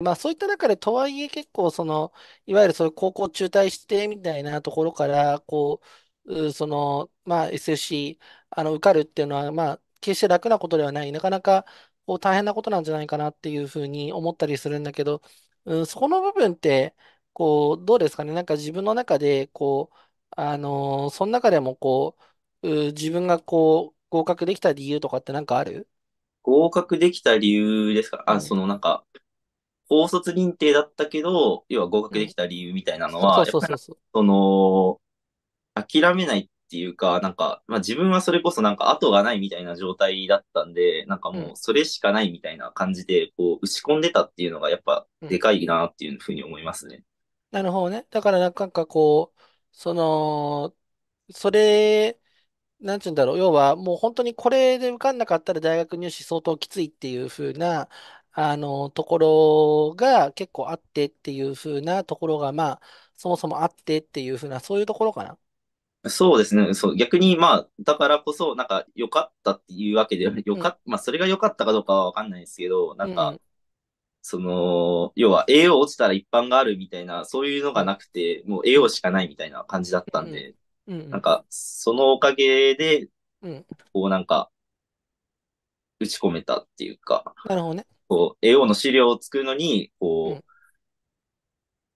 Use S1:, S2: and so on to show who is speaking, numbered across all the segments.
S1: まあそういった中で、とはいえ結構その、いわゆるそういう高校中退してみたいなところから、こう、うその、まあ SFC、あの、受かるっていうのは、まあ、決して楽なことではない、なかなかこう大変なことなんじゃないかなっていうふうに思ったりするんだけど、うん、そこの部分って、こう、どうですかね、なんか自分の中で、こう、あのーその中でもこう、う自分がこう、合格できた理由とかってなんかある
S2: 合格できた理由ですかうあ、そのなんか、高卒認定だったけど、要は合格できた理由みたいなのは、その、諦めないっていうか、なんか、まあ自分はそれこそなんか後がないみたいな状態だったんで、なんかもうそれしかないみたいな感じで、こう、打ち込んでたっていうのがやっぱでかいなっていうふうに思いますね。
S1: なるほどね。だからなんかこう、その、それ、なんて言うんだろう、要はもう本当にこれで受かんなかったら大学入試相当きついっていう風な、あの、ところが結構あってっていう風なところが、まあ、そもそもあってっていう風な、そういうところかな。
S2: そうですね。そう、逆に、まあ、だからこそ、なんか、良かったっていうわけでよかっ、まあ、それが良かったかどうかはわかんないですけど、なんか、その、要は、栄養落ちたら一般があるみたいな、そういうのがなくて、もう栄養しかないみたいな感じだったんで、なんか、そのおかげで、こうなんか、打ち込めたっていうか。なるほどね。こう、AO の資料を作るのに、こう、うん、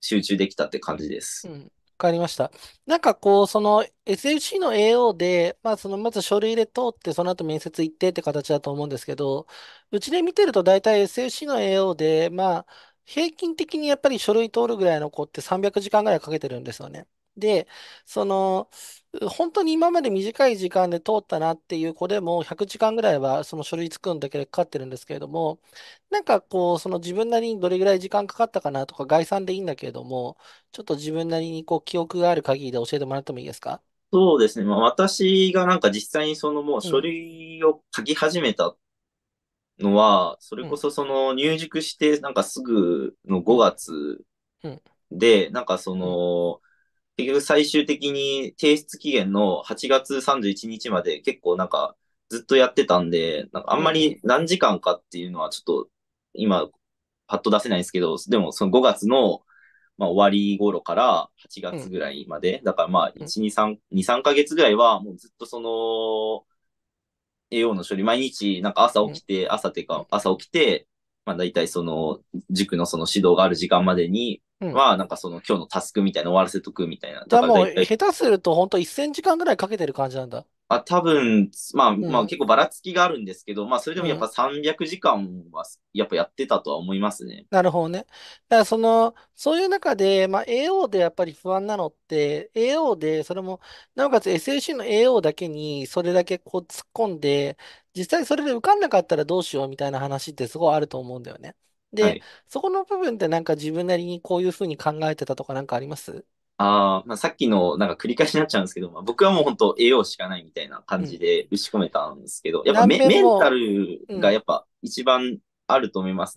S2: 集中できたって感じです。うん。わ
S1: かりました。なんかこう、その SFC の AO で、まあそのまず書類で通って、その後面接行ってって形だと思うんですけど、うちで見てると大体 SFC の AO で、まあ平均的にやっぱり書類通るぐらいの子って300時間ぐらいかけてるんですよね。で、その、本当に今まで短い時間で通ったなっていう子でも100時間ぐらいはその書類作るだけでかかってるんですけれども、なんかこう、その自分なりにどれぐらい時間かかったかなとか概算でいいんだけれども、ちょっと自分なりにこう記憶がある限りで教えてもらってもいいですか
S2: そうですね。まあ、私がなんか実際にそのもう書類を書き始めたのは、それこそその入塾してなんかすぐの5月で、なんかその、結局最終的に提出期限の8月31日まで結構なんかずっとやってたんで、なんかあんまり何時間かっていうのはちょっと今パッと出せないんですけど、でもその5月のまあ終わり頃から8月ぐらいまで、うん、だからまあ1、2、3、2、3ヶ月ぐらいはもうずっとその、栄養の処理、毎日、なんか朝起きて、うん、朝っていうか、朝起きて、まあ大体その塾のその指導がある時間までには、なんかその今日のタスクみたいな終わらせとくみたいな。だからもう下手
S1: すると本当1000時間ぐらいかけてる感じなんだ。
S2: あ、多分、まあ、まあ結構ばらつきがあるんですけど、うん、まあそれでもやっぱ300時間はやっぱやってたとは思いますね。
S1: なるほどね。だからその、そういう中で、まあ AO でやっぱり不安なのって、AO で、それも、なおかつ SAC の AO だけにそれだけこう突っ込んで、実際それで受かんなかったらどうしようみたいな話ってすごいあると思うんだよね。で、はい、そこの部分ってなんか自分なりにこういうふうに考えてたとかなんかあります
S2: ああ、まあ、さっきのなんか繰り返しになっちゃうんですけど、まあ、僕はもう本当栄養しかないみたいな感じで打ち込めたんですけど、やっぱメメンタルがやっぱ一番あると思います。